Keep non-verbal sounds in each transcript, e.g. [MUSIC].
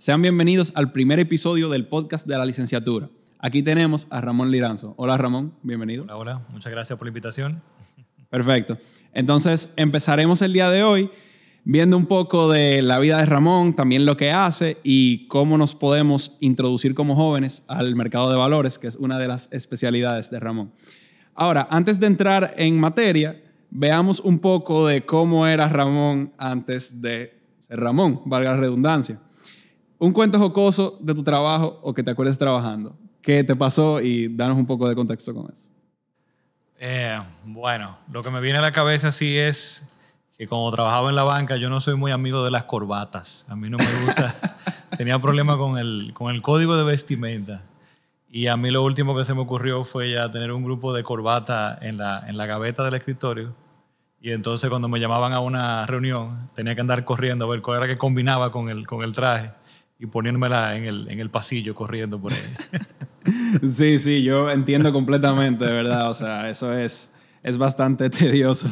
Sean bienvenidos al primer episodio del podcast de la licenciatura. Aquí tenemos a Ramón Liranzo. Hola Ramón, bienvenido. Hola, muchas gracias por la invitación. Perfecto. Entonces empezaremos el día de hoy viendo un poco de la vida de Ramón, también lo que hace y cómo nos podemos introducir como jóvenes al mercado de valores, que es una de las especialidades de Ramón. Ahora, antes de entrar en materia, veamos un poco de cómo era Ramón antes de ser Ramón, valga la redundancia un cuento jocoso de tu trabajo o que te acuerdes trabajando. ¿Qué te pasó? Y danos un poco de contexto con eso. Eh, bueno, lo que me viene a la cabeza sí es que como trabajaba en la banca yo no soy muy amigo de las corbatas. A mí no me gusta. [LAUGHS] Tenía problemas con el, con el código de vestimenta. Y a mí lo último que se me ocurrió fue ya tener un grupo de corbata en la, en la gaveta del escritorio. Y entonces cuando me llamaban a una reunión tenía que andar corriendo a ver cuál era que combinaba con el, con el traje y poniéndomela en el, pasillo corriendo por ahí. [LAUGHS] sí, sí, yo entiendo completamente, de verdad. O sea, eso es, es bastante [LAUGHS] tedioso.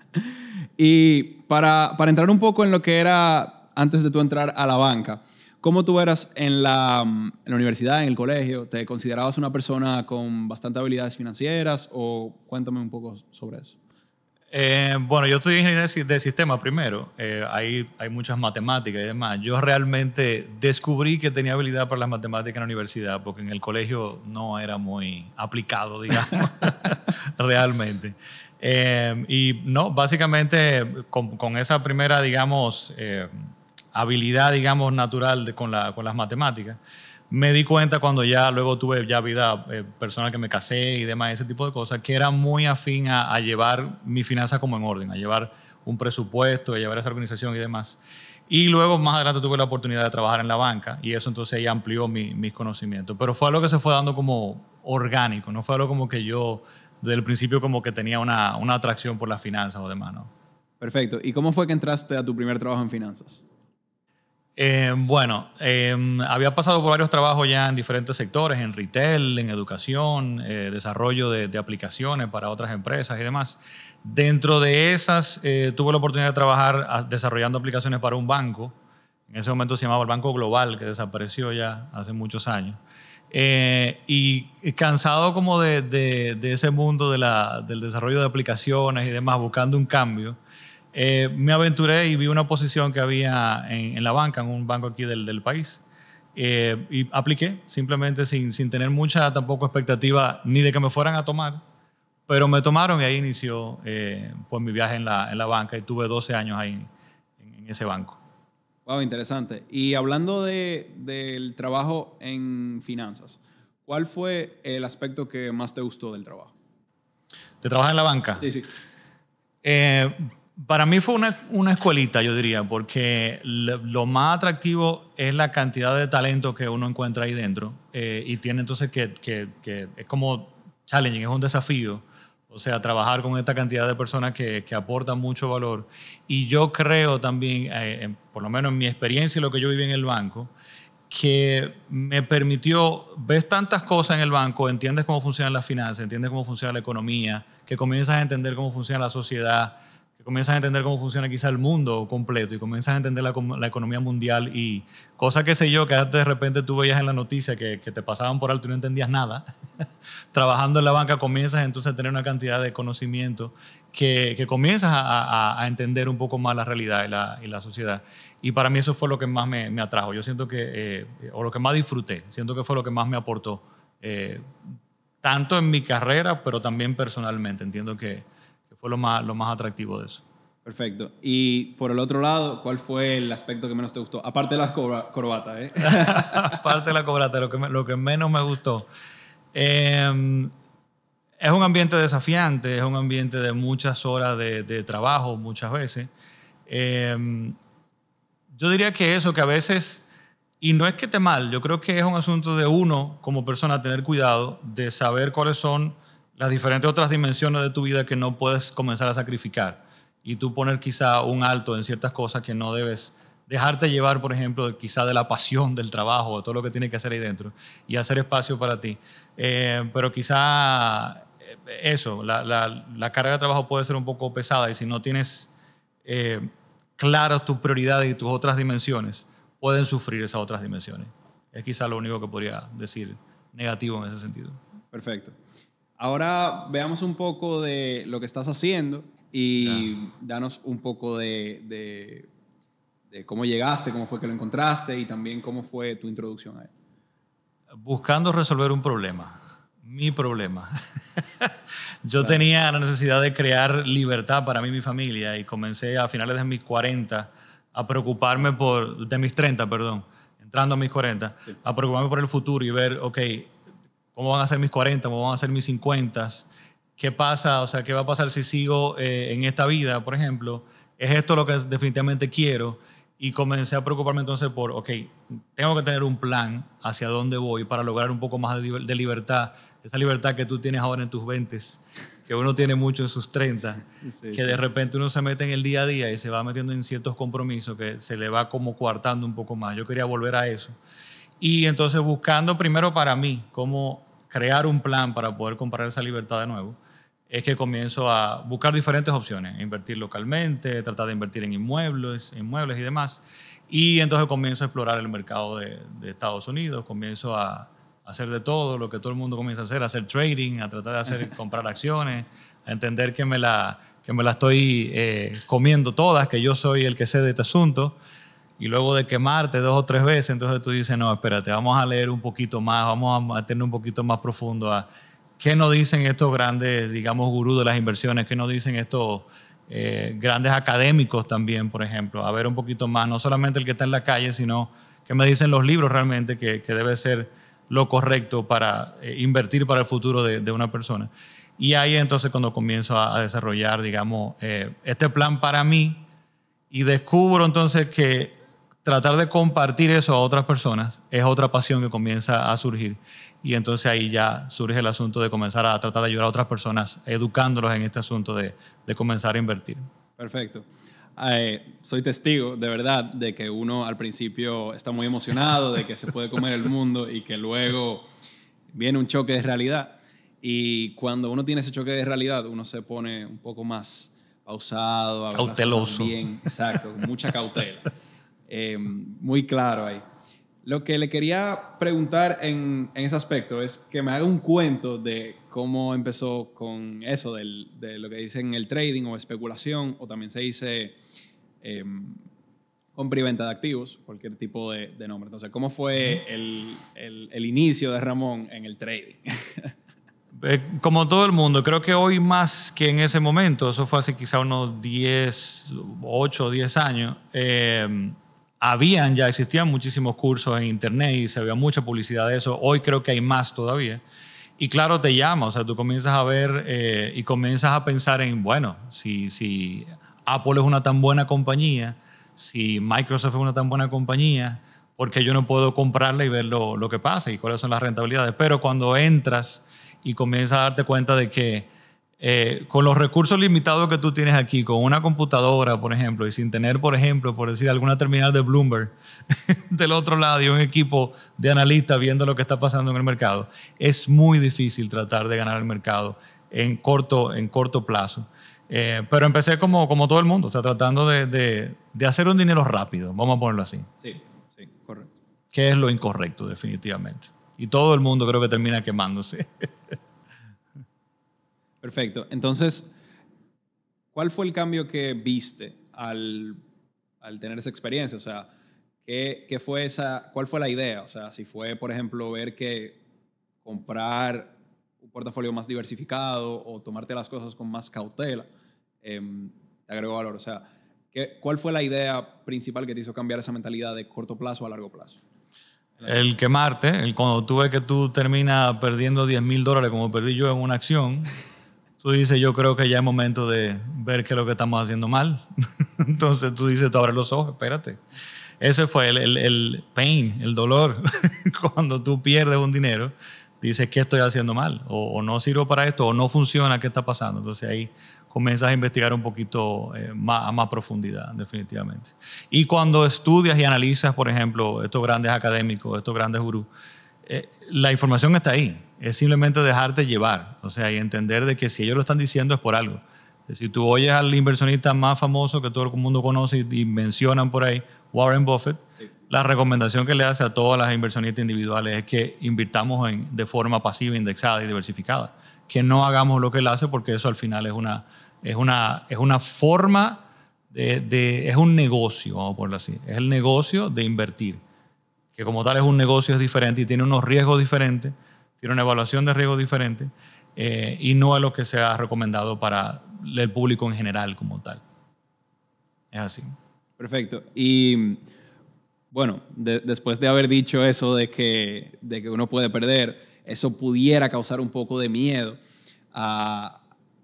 [LAUGHS] y para, entrar un poco en lo que era antes de tú entrar a la banca, ¿cómo tú eras en la, en la universidad, en el colegio? ¿Te considerabas una persona con bastantes habilidades financieras o cuéntame un poco sobre eso? Eh, bueno, yo estudié ingeniería de Sistema primero. Eh, hay, muchas matemáticas y demás. Yo realmente descubrí que tenía habilidad para las matemáticas en la universidad, porque en el colegio no era muy aplicado, [LAUGHS] digamos, [LAUGHS] realmente. Eh, y no, básicamente con, esa primera, digamos, eh, habilidad, digamos, natural con las matemáticas me di cuenta cuando ya luego tuve ya vida eh, personal que me casé y demás, ese tipo de cosas, que era muy afín a, llevar mi finanza como en orden, a llevar un presupuesto, a llevar esa organización y demás. Y luego más adelante tuve la oportunidad de trabajar en la banca y eso entonces ahí amplió mis conocimientos. Pero fue algo que se fue dando como orgánico, no fue algo como que yo desde el principio como que tenía una, atracción por las finanzas o demás, Perfecto. ¿Y cómo fue que entraste a tu primer trabajo en finanzas? Eh, bueno, em, había pasado por varios trabajos ya en diferentes sectores, en retail, en educación, eh, desarrollo de, aplicaciones para otras empresas y demás. Dentro de esas, eh, tuve la oportunidad de trabajar ah, desarrollando aplicaciones para un banco. En ese momento se llamaba el Banco Global, que desapareció ya hace muchos años. y cansado como de, ese mundo del desarrollo de aplicaciones y demás, buscando un cambio eh, me aventuré y vi una posición que había en, la banca, en un banco aquí del, país. Eh, y apliqué, simplemente sin, sin, tener mucha tampoco expectativa ni de que me fueran a tomar, pero me tomaron y ahí inició eh, pues mi viaje en la, en la, banca y tuve 12 años ahí en, ese banco. Wow, interesante. Y hablando de, del trabajo en finanzas, ¿cuál fue el aspecto que más te gustó del trabajo? ¿Te trabajas en la banca? Sí, sí. Para mí fue una, escuelita, yo diría, porque lo, más atractivo es la cantidad de talento que uno encuentra ahí dentro eh, y tiene entonces que, es como challenging, es un desafío. O sea, trabajar con esta cantidad de personas que, aportan mucho valor. Y yo creo también, eh, por lo menos en mi experiencia y lo que yo viví en el banco, que me permitió, ves tantas cosas en el banco, entiendes cómo funcionan las finanzas, entiendes cómo funciona la economía, que comienzas a entender cómo funciona la sociedad, comienzas a entender cómo funciona quizá el mundo completo y comienzas a entender la, economía mundial y cosas que sé yo que de repente tú veías en la noticia que, te pasaban por alto y no entendías nada. [LAUGHS] Trabajando en la banca comienzas entonces a tener una cantidad de conocimiento que, que comienzas a, entender un poco más la realidad y la, sociedad. Y para mí eso fue lo que más me, atrajo. Yo siento que, eh, o lo que más disfruté, siento que fue lo que más me aportó. Eh, tanto en mi carrera, pero también personalmente. Entiendo que, fue lo más, atractivo de eso. Perfecto. Y por el otro lado, ¿cuál fue el aspecto que menos te gustó? Aparte de las corbatas, ¿eh? [LAUGHS] Aparte de la corbata, lo que, lo que menos me gustó. Em, es un ambiente desafiante, es un ambiente de muchas horas de, trabajo muchas veces. Em, yo diría que eso, que a veces, y no es que esté mal, yo creo que es un asunto de uno como persona tener cuidado, de saber cuáles son las diferentes otras dimensiones de tu vida que no puedes comenzar a sacrificar y tú poner quizá un alto en ciertas cosas que no debes dejarte llevar, por ejemplo, quizá de la pasión del trabajo, de todo lo que tiene que hacer ahí dentro y hacer espacio para ti. Eh, pero quizá eh, eso, la, la, carga de trabajo puede ser un poco pesada y si no tienes eh, claras tus prioridades y tus otras dimensiones, pueden sufrir esas otras dimensiones. Es quizá lo único que podría decir negativo en ese sentido. Perfecto. Ahora veamos un poco de lo que estás haciendo y danos un poco de, cómo llegaste, cómo fue que lo encontraste y también cómo fue tu introducción a él. Buscando resolver un problema, mi problema. [LAUGHS] Yo tenía la necesidad de crear libertad para mí y mi familia y comencé a finales de mis 40 a preocuparme por, de mis 30, perdón, entrando a mis 40, a preocuparme por el futuro y ver, ok, ¿Cómo van a ser mis 40? ¿Cómo van a ser mis 50? ¿Qué pasa? O sea, ¿qué va a pasar si sigo eh, en esta vida, por ejemplo? ¿Es esto lo que definitivamente quiero? Y comencé a preocuparme entonces por, ok, tengo que tener un plan hacia dónde voy para lograr un poco más de, libertad, esa libertad que tú tienes ahora en tus 20 que uno tiene mucho en sus 30, que de repente uno se mete en el día a día y se va metiendo en ciertos compromisos que se le va como coartando un poco más. Yo quería volver a eso. Y entonces buscando primero para mí, cómo crear un plan para poder comprar esa libertad de nuevo, es que comienzo a buscar diferentes opciones, invertir localmente, tratar de invertir en inmuebles, inmuebles y demás. Y entonces comienzo a explorar el mercado de, Estados Unidos, comienzo a hacer de todo lo que todo el mundo comienza a hacer, a hacer trading, a tratar de hacer [LAUGHS] comprar acciones, a entender que me la, que me la estoy eh, comiendo todas, que yo soy el que sé de este asunto y luego de quemarte dos o tres veces, entonces tú dices, no, espérate, vamos a leer un poquito más, vamos a tener un poquito más profundo a qué nos dicen estos grandes, digamos, gurús de las inversiones, qué nos dicen estos eh, grandes académicos también, por ejemplo, a ver un poquito más, no solamente el que está en la calle, sino qué me dicen los libros realmente que, debe ser lo correcto para eh, invertir para el futuro de, de, una persona. Y ahí entonces cuando comienzo a, desarrollar, digamos, eh, este plan para mí y descubro entonces que tratar de compartir eso a otras personas es otra pasión que comienza a surgir. Y entonces ahí ya surge el asunto de comenzar a tratar de ayudar a otras personas, educándolos en este asunto de, comenzar a invertir. Perfecto. Eh, soy testigo, de verdad, de que uno al principio está muy emocionado de que se puede comer el mundo y que luego viene un choque de realidad. Y cuando uno tiene ese choque de realidad, uno se pone un poco más pausado, cauteloso. exacto, mucha cautela. Em, muy claro ahí. Lo que le quería preguntar en, en, ese aspecto es que me haga un cuento de cómo empezó con eso, del, de lo que dicen el trading o especulación, o también se dice eh, compra y venta de activos, cualquier tipo de, nombre. Entonces, ¿cómo fue el, el, inicio de Ramón en el trading? [LAUGHS] Eh, como todo el mundo, creo que hoy más que en ese momento, eso fue hace quizá unos 10, 8 o 10 años, eh, habían ya, existían muchísimos cursos en internet y se había mucha publicidad de eso. Hoy creo que hay más todavía. Y claro, te llama, o sea, tú comienzas a ver eh, y comienzas a pensar en, bueno, si, si Apple es una tan buena compañía, si Microsoft es una tan buena compañía, porque yo no puedo comprarla y ver lo que pasa y cuáles son las rentabilidades. Pero cuando entras y comienzas a darte cuenta de que eh, con los recursos limitados que tú tienes aquí, con una computadora, por ejemplo, y sin tener, por ejemplo, por decir alguna terminal de Bloomberg [LAUGHS] del otro lado y un equipo de analistas viendo lo que está pasando en el mercado, es muy difícil tratar de ganar el mercado en corto, en corto plazo. Eh, pero empecé como, como todo el mundo, o sea, tratando de, de, de hacer un dinero rápido, vamos a ponerlo así. Sí, sí, correcto. Que es lo incorrecto, definitivamente. Y todo el mundo creo que termina quemándose. [LAUGHS] Perfecto. Entonces, ¿cuál fue el cambio que viste al, tener esa experiencia? O sea, ¿qué, fue esa, ¿cuál fue la idea? O sea, si fue, por ejemplo, ver que comprar un portafolio más diversificado o tomarte las cosas con más cautela, em, te agregó valor. O sea, ¿qué, ¿cuál fue la idea principal que te hizo cambiar esa mentalidad de corto plazo a largo plazo? El quemarte, el cuando tú ves que tú terminas perdiendo 10 mil dólares como perdí yo en una acción, [LAUGHS] tú dices, yo creo que ya es momento de ver qué es lo que estamos haciendo mal. [LAUGHS] Entonces tú dices, tú abres los ojos, espérate. Ese fue el, el, pain, el dolor. [LAUGHS] Cuando tú pierdes un dinero, dices, ¿qué estoy haciendo mal? O, no sirvo para esto, o no funciona, ¿qué está pasando? Entonces ahí comienzas a investigar un poquito eh, más, a más profundidad, definitivamente. Y cuando estudias y analizas, por ejemplo, estos grandes académicos, estos grandes gurús, eh, la información está ahí, es simplemente dejarte llevar, o sea, y entender de que si ellos lo están diciendo es por algo. Si tú oyes al inversionista más famoso que todo el mundo conoce y, mencionan por ahí, Warren Buffett, la recomendación que le hace a todas las inversionistas individuales es que invirtamos en, de forma pasiva, indexada y diversificada. Que no hagamos lo que él hace porque eso al final es una, es una, es una forma de, de, es un negocio, vamos a ponerlo así, es el negocio de invertir que como tal es un negocio es diferente y tiene unos riesgos diferentes, tiene una evaluación de riesgos diferente eh, y no a lo que se ha recomendado para el público en general como tal. Es así. Perfecto. Y bueno, después de haber dicho eso de que, de que uno puede perder, eso pudiera causar un poco de miedo a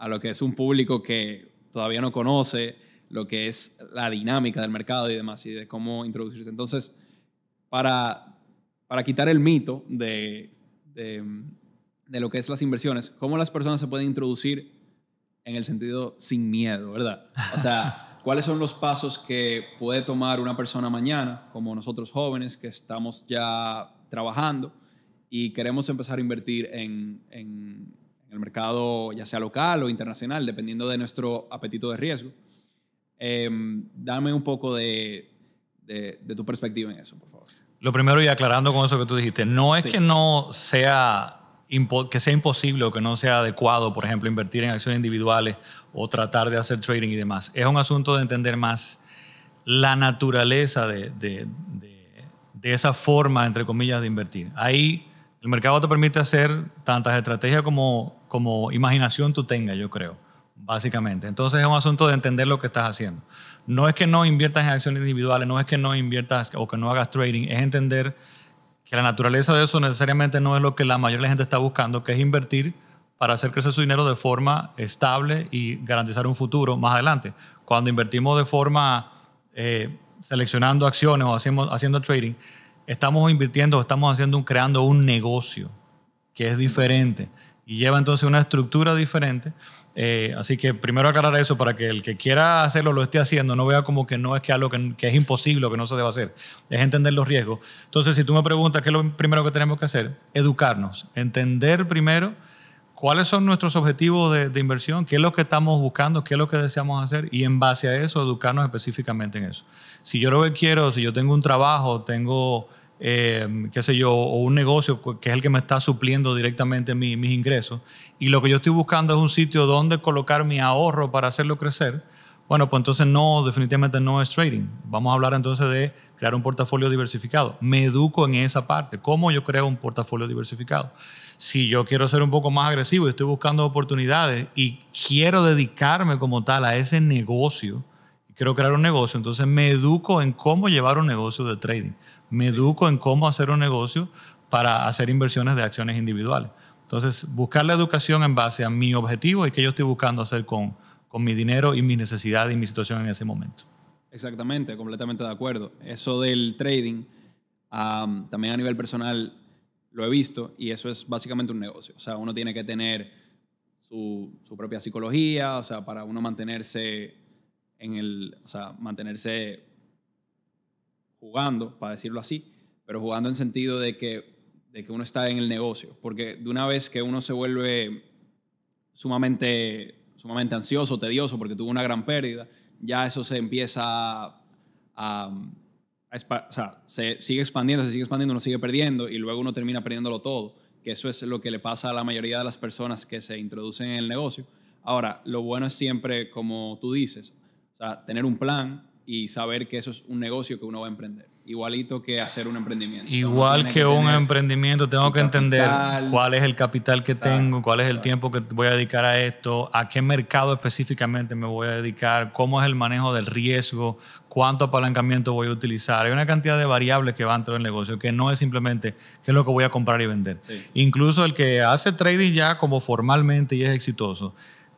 lo que es un público que todavía no conoce lo que es la dinámica del mercado y demás y de cómo introducirse. Entonces, para, para quitar el mito de, de, lo que es las inversiones, cómo las personas se pueden introducir en el sentido sin miedo, ¿verdad? O sea, [LAUGHS] ¿cuáles son los pasos que puede tomar una persona mañana, como nosotros jóvenes que estamos ya trabajando y queremos empezar a invertir en, en el mercado, ya sea local o internacional, dependiendo de nuestro apetito de riesgo? Em, dame un poco de, de, tu perspectiva en eso, por favor. Lo primero, y aclarando con eso que tú dijiste, no es que no sea que sea imposible o que no sea adecuado, por ejemplo, invertir en acciones individuales o tratar de hacer trading y demás. Es un asunto de entender más la naturaleza de, de, de, esa forma, entre comillas, de invertir. Ahí el mercado te permite hacer tantas estrategias como, como imaginación tú tengas, yo creo básicamente. Entonces es un asunto de entender lo que estás haciendo. No es que no inviertas en acciones individuales, no es que no inviertas o que no hagas trading, es entender que la naturaleza de eso necesariamente no es lo que la mayoría de la gente está buscando, que es invertir para hacer crecer su dinero de forma estable y garantizar un futuro más adelante. Cuando invertimos de forma eh, seleccionando acciones o haciendo trading, estamos invirtiendo, estamos haciendo creando un negocio que es diferente y lleva entonces una estructura diferente eh, así que primero aclarar eso para que el que quiera hacerlo lo esté haciendo, no vea como que no es que algo que, es imposible o que no se debe hacer, es entender los riesgos. Entonces, si tú me preguntas qué es lo primero que tenemos que hacer, educarnos, entender primero cuáles son nuestros objetivos de, inversión, qué es lo que estamos buscando, qué es lo que deseamos hacer y en base a eso educarnos específicamente en eso. Si yo lo que quiero, si yo tengo un trabajo, tengo eh, qué sé yo, o un negocio que es el que me está supliendo directamente mis ingresos, y lo que yo estoy buscando es un sitio donde colocar mi ahorro para hacerlo crecer, bueno, pues entonces no, definitivamente no es trading. Vamos a hablar entonces de crear un portafolio diversificado. Me educo en esa parte, cómo yo creo un portafolio diversificado. Si yo quiero ser un poco más agresivo y estoy buscando oportunidades y quiero dedicarme como tal a ese negocio, quiero crear un negocio, entonces me educo en cómo llevar un negocio de trading me educo en cómo hacer un negocio para hacer inversiones de acciones individuales. Entonces, buscar la educación en base a mi objetivo y qué yo estoy buscando hacer con, con mi dinero y mi necesidad y mi situación en ese momento. Exactamente, completamente de acuerdo. Eso del trading, también a nivel personal, lo he visto y eso es básicamente un negocio. O sea, uno tiene que tener su, propia psicología, o sea, para uno mantenerse en el, o sea, mantenerse jugando, para decirlo así, pero jugando en sentido de que, de que uno está en el negocio, porque de una vez que uno se vuelve sumamente, sumamente ansioso, tedioso, porque tuvo una gran pérdida, ya eso se empieza a, o sea, se sigue expandiendo, se sigue expandiendo, uno sigue perdiendo y luego uno termina perdiéndolo todo, que eso es lo que le pasa a la mayoría de las personas que se introducen en el negocio. Ahora, lo bueno es siempre, como tú dices, o sea, tener un plan, y saber que eso es un negocio que uno va a emprender. Igualito que hacer un emprendimiento. Igual que, un emprendimiento, tengo que entender cuál es el capital que tengo, cuál es el tiempo que voy a dedicar a esto, a qué mercado específicamente me voy a dedicar, cómo es el manejo del riesgo, cuánto apalancamiento voy a utilizar. Hay una cantidad de variables que van dentro del negocio, que no es simplemente qué es lo que voy a comprar y vender. Incluso el que hace trading ya como formalmente y es exitoso,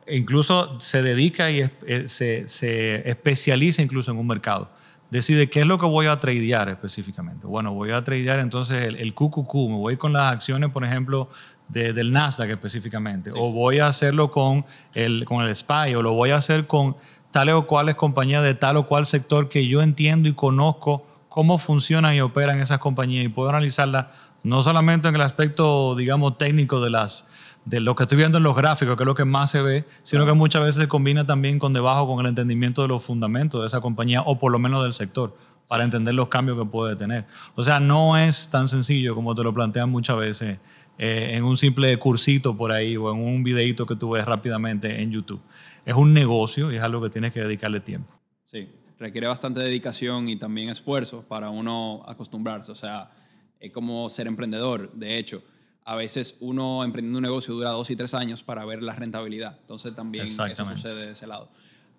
incluso se dedica y eh, se, especializa incluso en un mercado. Decide qué es lo que voy a tradear específicamente. Bueno, voy a tradear entonces el, QQQ, me voy con las acciones, por ejemplo, del Nasdaq específicamente, o voy a hacerlo con el, con el SPY, o lo voy a hacer con tales o cuales compañías de tal o cual sector que yo entiendo y conozco cómo funcionan y operan esas compañías y puedo analizarlas no solamente en el aspecto, digamos, técnico de las, de lo que estoy viendo en los gráficos, que es lo que más se ve, sino que muchas veces se combina también con debajo con el entendimiento de los fundamentos de esa compañía o por lo menos del sector para entender los cambios que puede tener. O sea, no es tan sencillo como te lo plantean muchas veces eh, en un simple cursito por ahí o en un videito que tú ves rápidamente en YouTube. Es un negocio y es algo que tienes que dedicarle tiempo. Sí, requiere bastante dedicación y también esfuerzo para uno acostumbrarse. O sea, es como ser emprendedor, de hecho a veces uno emprendiendo un negocio dura dos y tres años para ver la rentabilidad. Entonces también eso sucede de ese lado.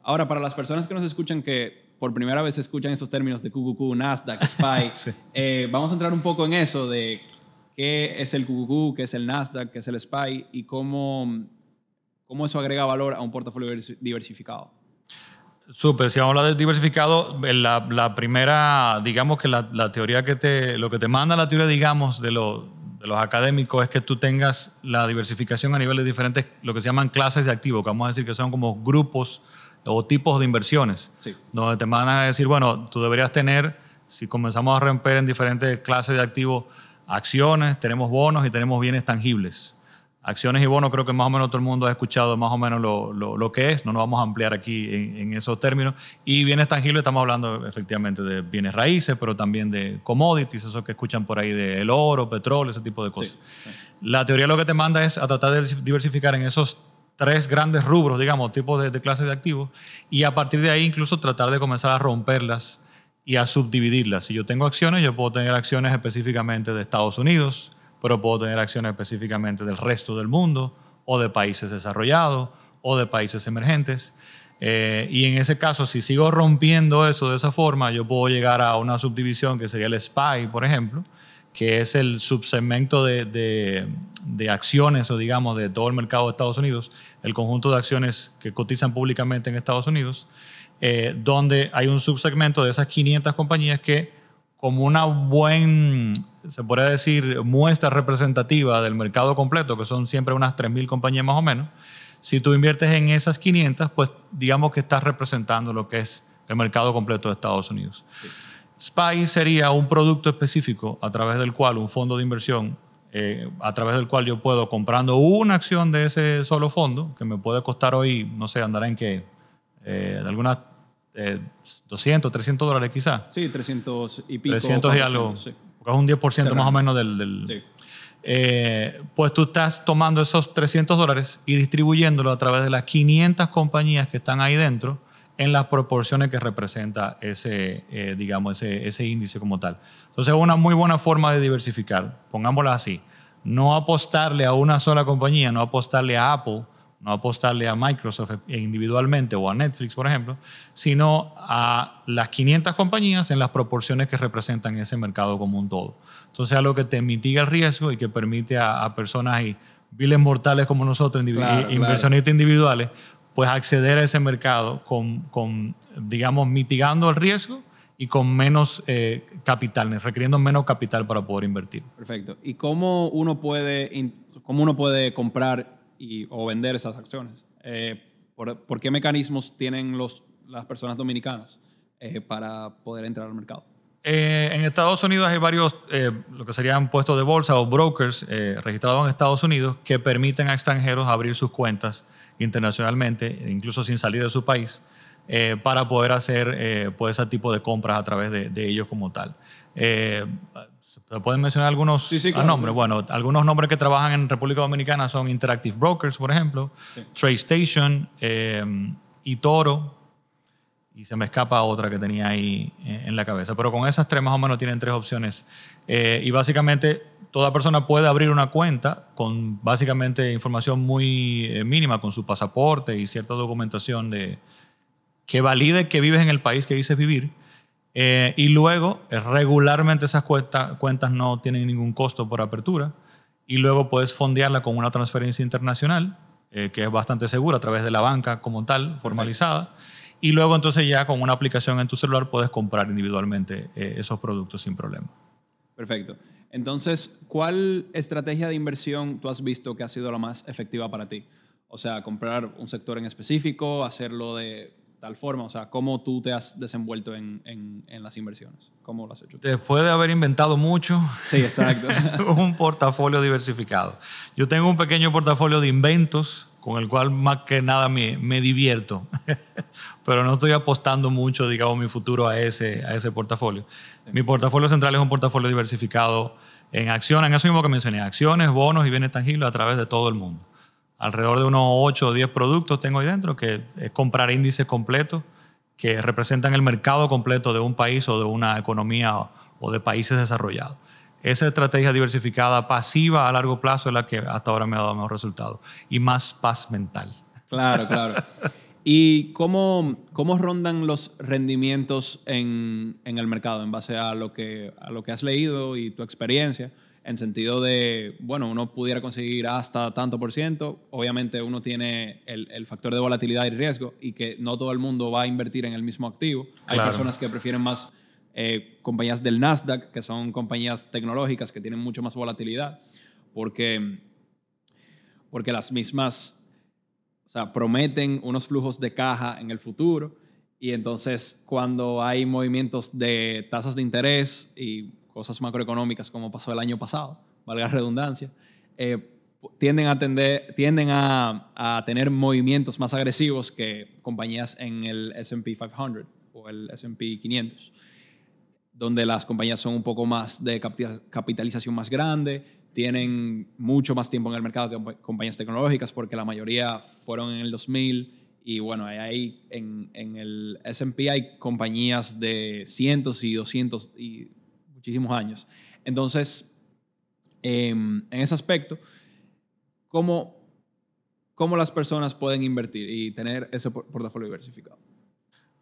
Ahora, para las personas que nos escuchan que por primera vez escuchan estos términos de QQQ, Nasdaq, [LAUGHS] SPY, eh, vamos a entrar un poco en eso de qué es el QQQ, qué es el Nasdaq, qué es el SPY y cómo, cómo eso agrega valor a un portafolio diversificado. Súper, si vamos a hablar de diversificado, eh, la, primera, digamos que la, la, teoría que te, lo que te manda la teoría, digamos, de, lo, de los académicos es que tú tengas la diversificación a nivel de diferentes, lo que se llaman clases de activos, que vamos a decir que son como grupos o tipos de inversiones, donde te van a decir, bueno, tú deberías tener, si comenzamos a romper en diferentes clases de activos, acciones, tenemos bonos y tenemos bienes tangibles. Acciones y bonos, creo que más o menos todo el mundo ha escuchado más o menos lo, que es, no nos vamos a ampliar aquí en, esos términos. Y bienes tangibles, estamos hablando efectivamente de bienes raíces, pero también de commodities, eso que escuchan por ahí del el oro, petróleo, ese tipo de cosas. La teoría lo que te manda es a tratar de diversificar en esos tres grandes rubros, digamos, tipos de clases de activos, y a partir de ahí incluso tratar de comenzar a romperlas y a subdividirlas. Si yo tengo acciones, yo puedo tener acciones específicamente de Estados Unidos, pero puedo tener acciones específicamente del resto del mundo o de países desarrollados o de países emergentes. Eh, y en ese caso, si sigo rompiendo eso de esa forma, yo puedo llegar a una subdivisión que sería el SPY, por ejemplo, que es el subsegmento de, de, acciones o digamos de todo el mercado de Estados Unidos, el conjunto de acciones que cotizan públicamente en Estados Unidos, eh, donde hay un subsegmento de esas 500 compañías que como una buen se puede decir, muestra representativa del mercado completo, que son siempre unas 3.000 compañías más o menos, si tú inviertes en esas 500, pues digamos que estás representando lo que es el mercado completo de Estados Unidos. SPY sería un producto específico a través del cual un fondo de inversión, eh, a través del cual yo puedo, comprando una acción de ese solo fondo, que me puede costar hoy, no sé, andará en qué algunas 200, 300 dólares quizás. Sí, 300 y pico. 300 y algo. Sí es un 10% más o menos del... Eh, pues tú estás tomando esos 300 dólares y distribuyéndolo a través de las 500 compañías que están ahí dentro en las proporciones que representa ese, eh, digamos, ese, ese, índice como tal. Entonces es una muy buena forma de diversificar, pongámoslo así. No apostarle a una sola compañía, no apostarle a Apple, no apostarle a Microsoft individualmente o a Netflix, por ejemplo, sino a las 500 compañías en las proporciones que representan ese mercado como un todo. Entonces, algo que te mitiga el riesgo y que permite a, personas y viles mortales como nosotros, inversionistas individuales, pues acceder a ese mercado con, digamos, mitigando el riesgo y con menos eh, capital, requiriendo menos capital para poder invertir. Perfecto. ¿Y cómo uno puede, cómo uno puede comprar o vender esas acciones. Eh, ¿por, qué mecanismos tienen los, las personas dominicanas eh, para poder entrar al mercado? Eh, en Estados Unidos hay varios, lo que serían puestos de bolsa o brokers registrados en Estados Unidos que permiten a extranjeros abrir sus cuentas internacionalmente, incluso sin salir de su país, para poder hacer pues, ese tipo de compras a través de, de ellos como tal. ¿Pueden mencionar algunos ah, nombres? Bueno, algunos nombres que trabajan en República Dominicana son Interactive Brokers, por ejemplo, TradeStation em, y Toro. Y se me escapa otra que tenía ahí eh, en la cabeza. Pero con esas tres más o menos tienen tres opciones. Eh, y básicamente toda persona puede abrir una cuenta con básicamente información muy eh, mínima, con su pasaporte y cierta documentación de, que valide que vives en el país que dices vivir eh, y luego, eh, regularmente esas cuentas no tienen ningún costo por apertura. Y luego puedes fondearla con una transferencia internacional, eh, que es bastante segura a través de la banca como tal, formalizada. Y luego entonces ya con una aplicación en tu celular puedes comprar individualmente esos productos sin problema. Perfecto. Entonces, ¿cuál estrategia de inversión tú has visto que ha sido la más efectiva para ti? O sea, comprar un sector en específico, hacerlo de tal forma? O sea, ¿cómo tú te has desenvuelto en, las inversiones? ¿Cómo lo has hecho? Después de haber inventado mucho, sí, exacto. [LAUGHS] un portafolio diversificado. Yo tengo un pequeño portafolio de inventos con el cual más que nada me, me divierto, [LAUGHS] pero no estoy apostando mucho, digamos, mi futuro a ese, a ese portafolio. Mi portafolio central es un portafolio diversificado en acciones, en eso mismo que mencioné, acciones, bonos y bienes tangibles a través de todo el mundo alrededor de unos 8 o 10 productos tengo ahí dentro, que es comprar índices completos que representan el mercado completo de un país o de una economía o, de países desarrollados. Esa estrategia diversificada pasiva a largo plazo es la que hasta ahora me ha dado mejor resultado y más paz mental. Claro, claro. ¿Y cómo, rondan los rendimientos en, en, el mercado en base a lo, que, a lo que has leído y tu experiencia? en sentido de, bueno, uno pudiera conseguir hasta tanto por ciento. Obviamente uno tiene el, factor de volatilidad y riesgo y que no todo el mundo va a invertir en el mismo activo. Hay personas que prefieren más eh, compañías del Nasdaq, que son compañías tecnológicas que tienen mucho más volatilidad, porque, porque las mismas o sea, prometen unos flujos de caja en el futuro. Y entonces cuando hay movimientos de tasas de interés y cosas macroeconómicas como pasó el año pasado, valga la redundancia, eh, tienden, a, tender, tienden a, tener movimientos más agresivos que compañías en el SP 500 o el SP 500, donde las compañías son un poco más de capitalización más grande, tienen mucho más tiempo en el mercado que compañías tecnológicas, porque la mayoría fueron en el 2000. Y bueno, ahí en, en el SP hay compañías de cientos y 200 y muchísimos años. Entonces, em, en ese aspecto, ¿cómo, ¿cómo las personas pueden invertir y tener ese portafolio diversificado?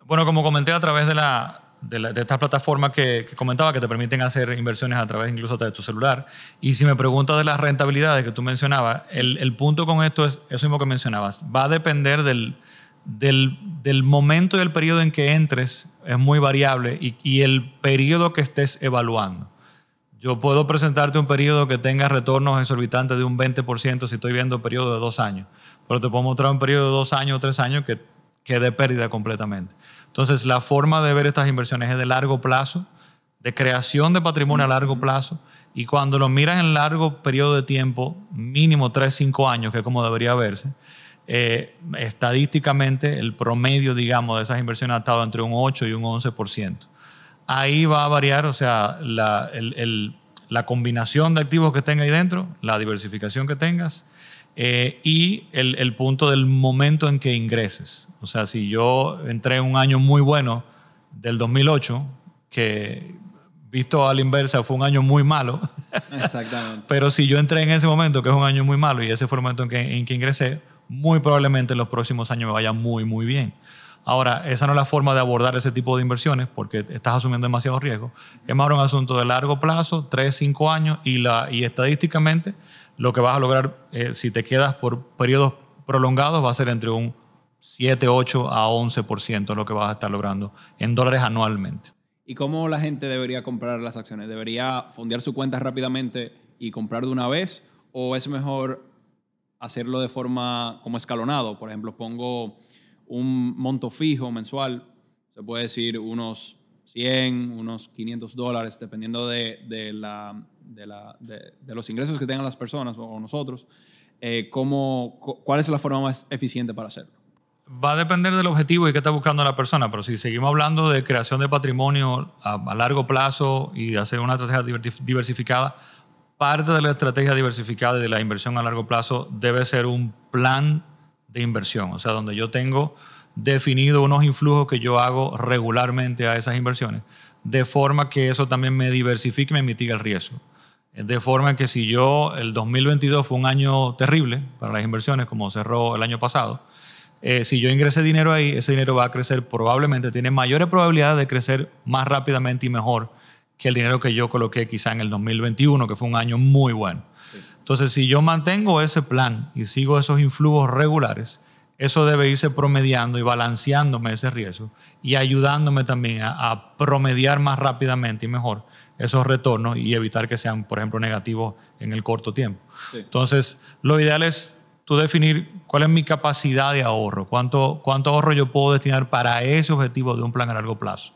Bueno, como comenté a través de, la, de, estas plataformas que, comentaba, que te permiten hacer inversiones a través incluso de tu celular. Y si me preguntas de las rentabilidades que tú mencionabas, el, el punto con esto es eso mismo que mencionabas. Va a depender del, del, momento y el periodo en que entres es muy variable y, el periodo que estés evaluando. Yo puedo presentarte un periodo que tenga retornos exorbitantes de un 20% si estoy viendo un periodo de dos años, pero te puedo mostrar un periodo de dos años o tres años que, quede pérdida completamente. Entonces, la forma de ver estas inversiones es de largo plazo, de creación de patrimonio a largo plazo, y cuando lo miras en largo periodo de tiempo, mínimo tres cinco años, que es como debería verse, eh, estadísticamente el promedio, digamos, de esas inversiones ha estado entre un 8 y un 11%. Ahí va a variar, o sea, la, la combinación de activos que tenga ahí dentro, la diversificación que tengas eh, y el, punto del momento en que ingreses. O sea, si yo entré en un año muy bueno del 2008, que visto a la inversa fue un año muy malo. [LAUGHS] Exactamente. pero si yo entré en ese momento, que es un año muy malo, y ese fue el momento en en que ingresé, muy probablemente en los próximos años me vaya muy, muy bien. Ahora, esa no es la forma de abordar ese tipo de inversiones porque estás asumiendo demasiado riesgo. Es más un asunto de largo plazo, 3, 5 años, y, la, y estadísticamente lo que vas a lograr eh, si te quedas por periodos prolongados va a ser entre un 7, 8 a 11% lo que vas a estar logrando en dólares anualmente. ¿Y cómo la gente debería comprar las acciones? ¿Debería fondear su cuenta rápidamente y comprar de una vez? ¿O es mejor hacerlo de forma como escalonado. Por ejemplo, pongo un monto fijo mensual, se puede decir unos 100, unos 500 dólares, dependiendo de, la, de, los ingresos que tengan las personas o nosotros, eh, cuál es la forma más eficiente para hacerlo. Va a depender del objetivo y qué está buscando la persona, pero si seguimos hablando de creación de patrimonio a, largo plazo y hacer una estrategia diversificada, parte de la estrategia diversificada y de la inversión a largo plazo debe ser un plan de inversión, o sea, donde yo tengo definido unos influjos que yo hago regularmente a esas inversiones, de forma que eso también me diversifique y me mitiga el riesgo. De forma que si yo, el 2022 fue un año terrible para las inversiones, como cerró el año pasado, eh, si yo ingresé dinero ahí, ese dinero va a crecer probablemente, tiene mayores probabilidades de crecer más rápidamente y mejor que el dinero que yo coloqué quizá en el 2021, que fue un año muy bueno. Entonces, si yo mantengo ese plan y sigo esos influjos regulares, eso debe irse promediando y balanceándome ese riesgo y ayudándome también a, promediar más rápidamente y mejor esos retornos y evitar que sean, por ejemplo, negativos en el corto tiempo. Entonces, lo ideal es tú definir cuál es mi capacidad de ahorro, cuánto, cuánto ahorro yo puedo destinar para ese objetivo de un plan a largo plazo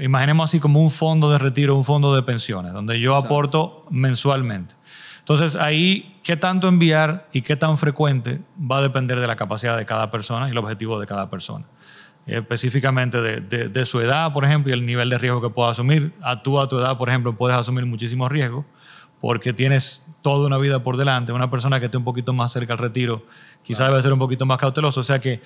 imaginemos así como un fondo de retiro, un fondo de pensiones, donde yo aporto mensualmente. Entonces ahí, qué tanto enviar y qué tan frecuente va a depender de la capacidad de cada persona y el objetivo de cada persona. Específicamente de, su edad, por ejemplo, y el nivel de riesgo que pueda asumir. A tú, a tu edad, por ejemplo, puedes asumir muchísimos riesgos porque tienes toda una vida por delante. Una persona que esté un poquito más cerca al retiro quizás debe ser un poquito más cauteloso. O sea que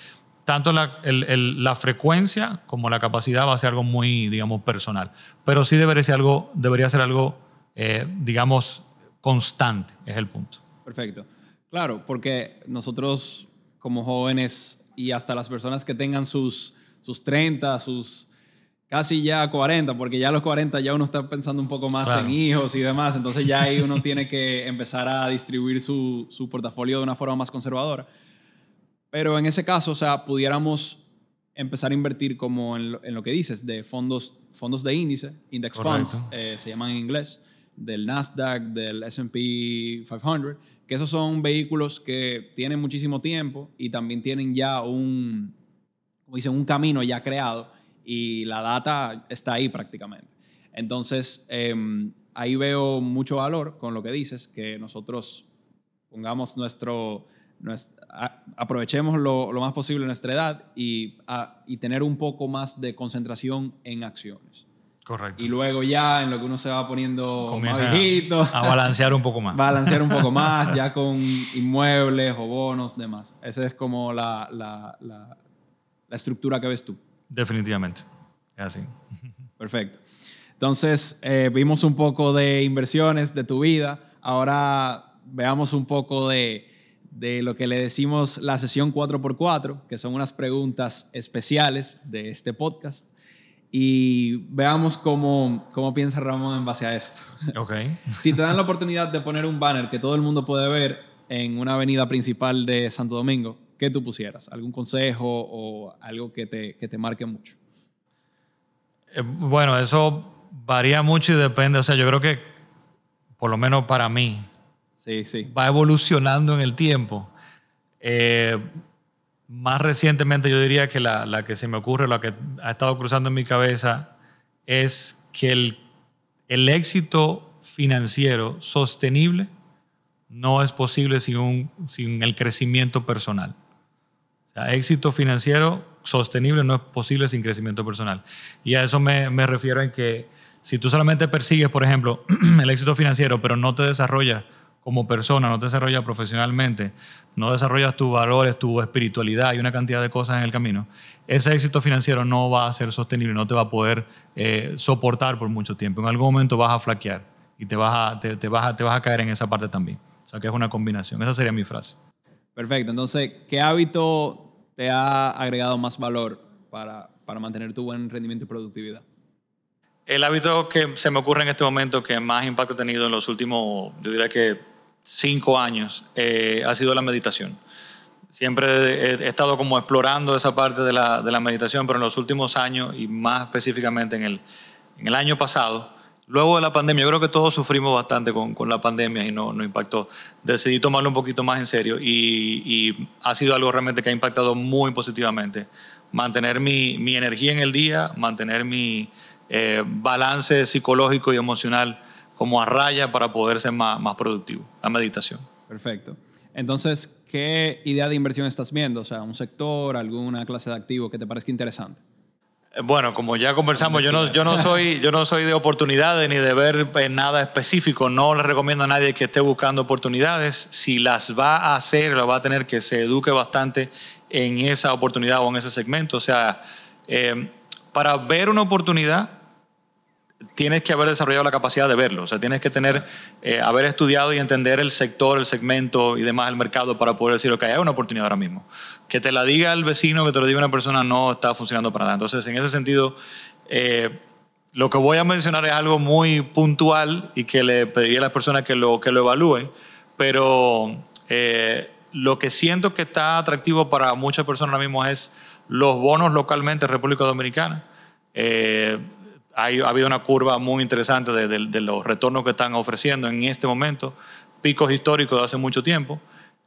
tanto la, la, frecuencia como la capacidad va a ser algo muy, digamos, personal. Pero sí debería ser algo, debería ser algo eh, digamos, constante, es el punto. Perfecto. Claro, porque nosotros como jóvenes y hasta las personas que tengan sus, sus 30, sus casi ya 40, porque ya a los 40 ya uno está pensando un poco más en hijos y demás, entonces ya ahí uno tiene que empezar a distribuir su, su portafolio de una forma más conservadora. Pero en ese caso, o sea, pudiéramos empezar a invertir como en lo, que dices, de fondos, fondos de índice, index funds, eh, se llaman en inglés, del Nasdaq, del SP 500, que esos son vehículos que tienen muchísimo tiempo y también tienen ya un, como dicen, un camino ya creado y la data está ahí prácticamente. Entonces, em, ahí veo mucho valor con lo que dices, que nosotros pongamos nuestro aprovechemos lo, lo, más posible nuestra edad y, y, tener un poco más de concentración en acciones. Correcto. Y luego ya en lo que uno se va poniendo más viejito. A [LAUGHS] balancear un poco más. balancear un poco [LAUGHS] más, ya con inmuebles o bonos, demás. Esa es como la, la, la, estructura que ves tú. Definitivamente. Es así. [LAUGHS] Perfecto. Entonces, eh, vimos un poco de inversiones de tu vida. Ahora veamos un poco de de lo que le decimos la sesión 4x4, que son unas preguntas especiales de este podcast. Y veamos cómo, cómo piensa Ramón en base a esto. Okay. [LAUGHS] si te dan la oportunidad de poner un banner que todo el mundo puede ver en una avenida principal de Santo Domingo, ¿qué tú pusieras? ¿Algún consejo o algo que te, que marque mucho? Eh, bueno, eso varía mucho y depende. O sea, yo creo que, por lo menos para mí, Sí, Va evolucionando en el tiempo. Eh, más recientemente yo diría que la, que se me ocurre, lo que ha estado cruzando en mi cabeza, es que el, éxito financiero sostenible no es posible sin, el crecimiento personal. O sea, éxito financiero sostenible no es posible sin crecimiento personal. Y a eso me, me refiero en que si tú solamente persigues, por ejemplo, [CLEARS THROAT] el éxito financiero, pero no te desarrollas como persona, no te desarrollas profesionalmente, no desarrollas tus valores, tu espiritualidad y una cantidad de cosas en el camino, ese éxito financiero no va a ser sostenible, no te va a poder eh, soportar por mucho tiempo. En algún momento vas a flaquear y te vas a, vas te vas a caer en esa parte también. O sea que es una combinación. Esa sería mi frase. Perfecto. Entonces, ¿qué hábito te ha agregado más valor para, para mantener tu buen rendimiento y productividad? El hábito que se me ocurre en este momento que más impacto ha tenido en los últimos, yo diría que cinco años eh, ha sido la meditación. Siempre he, estado como explorando esa parte de la, de la, meditación, pero en los últimos años y más específicamente en el, en el año pasado, luego de la pandemia, yo creo que todos sufrimos bastante con, con la pandemia y no, no, impactó. Decidí tomarlo un poquito más en serio y, ha sido algo realmente que ha impactado muy positivamente. Mantener mi, mi energía en el día, mantener mi eh, balance psicológico y emocional como a raya para poder ser más, productivo, la meditación. Perfecto. Entonces, ¿qué idea de inversión estás viendo? O sea, un sector, alguna clase de activo que te parezca interesante. Eh, bueno, como ya conversamos, yo no, yo no, soy, yo no soy de oportunidades ni de ver eh, nada específico. No le recomiendo a nadie que esté buscando oportunidades. Si las va a hacer, lo va a tener que se eduque bastante en esa oportunidad o en ese segmento. O sea, eh, para ver una oportunidad, tienes que haber desarrollado la capacidad de verlo, o sea, tienes que tener, eh, haber estudiado y entender el sector, el segmento y demás, el mercado para poder decir, ok, hay una oportunidad ahora mismo. Que te la diga el vecino, que te lo diga una persona, no está funcionando para nada. Entonces, en ese sentido, eh, lo que voy a mencionar es algo muy puntual y que le pediría a las personas que lo, que lo evalúen, pero eh, lo que siento que está atractivo para muchas personas ahora mismo es los bonos localmente en República Dominicana ha habido una curva muy interesante de, los retornos que están ofreciendo en este momento, picos históricos de hace mucho tiempo.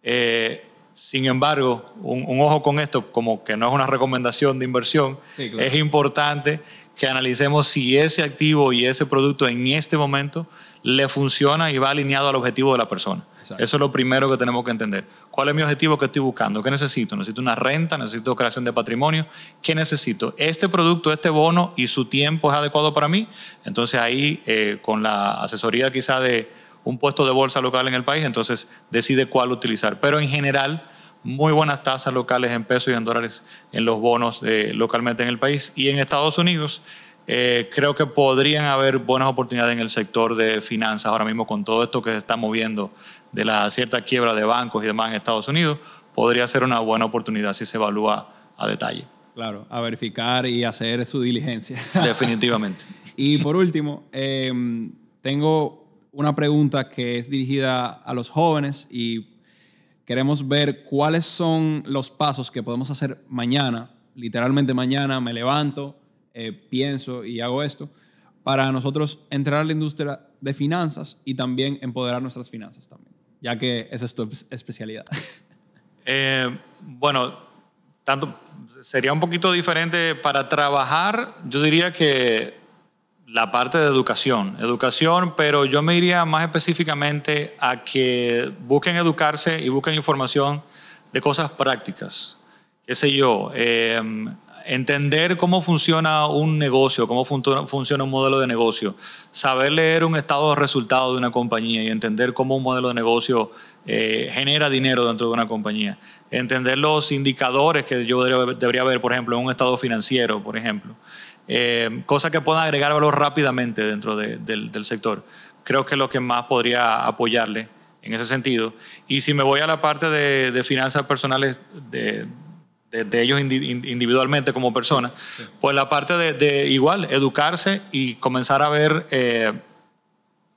Eh, sin embargo, un, ojo con esto, como que no es una recomendación de inversión, es importante que analicemos si ese activo y ese producto en este momento le funciona y va alineado al objetivo de la persona. Eso es lo primero que tenemos que entender. ¿Cuál es mi objetivo que estoy buscando? ¿Qué necesito? ¿Necesito una renta? ¿Necesito creación de patrimonio? ¿Qué necesito? ¿Este producto, este bono y su tiempo es adecuado para mí? Entonces ahí, eh, con la asesoría quizá de un puesto de bolsa local en el país, entonces decide cuál utilizar. Pero en general, muy buenas tasas locales en pesos y en dólares en los bonos eh, localmente en el país. Y en Estados Unidos, eh, creo que podrían haber buenas oportunidades en el sector de finanzas ahora mismo con todo esto que se está moviendo de la cierta quiebra de bancos y demás en Estados Unidos, podría ser una buena oportunidad si se evalúa a detalle. Claro, a verificar y hacer su diligencia. [LAUGHS] Definitivamente. y por último, em, tengo una pregunta que es dirigida a los jóvenes y queremos ver cuáles son los pasos que podemos hacer mañana, literalmente mañana me levanto, eh, pienso y hago esto, para nosotros entrar a la industria de finanzas y también empoderar nuestras finanzas también ya que esa es tu especialidad? [LAUGHS] Eh, bueno, tanto, sería un poquito diferente para trabajar, yo diría que la parte de educación, educación, pero yo me iría más específicamente a que busquen educarse y busquen información de cosas prácticas. ¿Qué sé yo? Eh, entender cómo funciona un negocio, cómo funciona un modelo de negocio, saber leer un estado de resultados de una compañía y entender cómo un modelo de negocio eh, genera dinero dentro de una compañía, entender los indicadores que yo debería, ver, por ejemplo, en un estado financiero, por ejemplo, eh, cosas que puedan agregar valor rápidamente dentro del, sector. Creo que es lo que más podría apoyarle en ese sentido. Y si me voy a la parte de, de finanzas personales de, de, ellos individualmente como personas, pues la parte de, igual, educarse y comenzar a ver eh,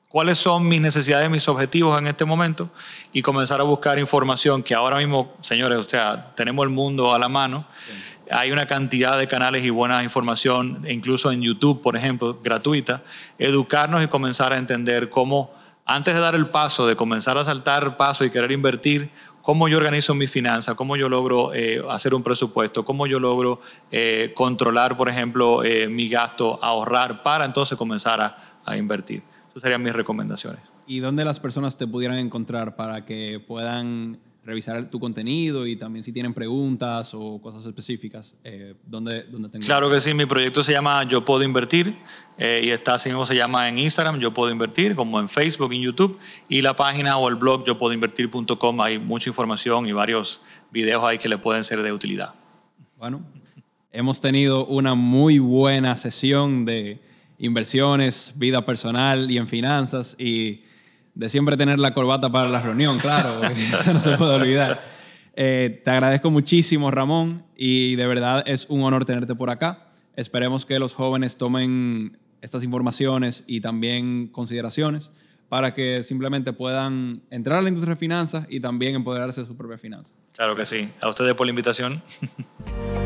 cuáles son mis necesidades, mis objetivos en este momento y comenzar a buscar información que ahora mismo, señores, o sea, tenemos el mundo a la mano. Hay una cantidad de canales y buena información, incluso en YouTube, por ejemplo, gratuita. Educarnos y comenzar a entender cómo, antes de dar el paso, de comenzar a saltar paso y querer invertir, cómo yo organizo mis finanzas, cómo yo logro eh, hacer un presupuesto, cómo yo logro eh, controlar, por ejemplo, eh, mi gasto, ahorrar para entonces comenzar a, a, invertir. Esas serían mis recomendaciones. ¿Y dónde las personas te pudieran encontrar para que puedan revisar tu contenido y también si tienen preguntas o cosas específicas, eh, ¿dónde, Claro que sí, mi proyecto se llama Yo Puedo Invertir eh, y está así mismo se llama en Instagram Yo Puedo Invertir, como en Facebook, en YouTube y la página o el blog yo puedo hay mucha información y varios videos ahí que le pueden ser de utilidad. Bueno, hemos tenido una muy buena sesión de inversiones, vida personal y en finanzas y de siempre tener la corbata para la reunión, claro, [LAUGHS] eso no se puede olvidar. Eh, te agradezco muchísimo, Ramón, y de verdad es un honor tenerte por acá. Esperemos que los jóvenes tomen estas informaciones y también consideraciones para que simplemente puedan entrar a la industria de finanzas y también empoderarse de su propia finanza. Claro que sí. A ustedes por la invitación. [LAUGHS]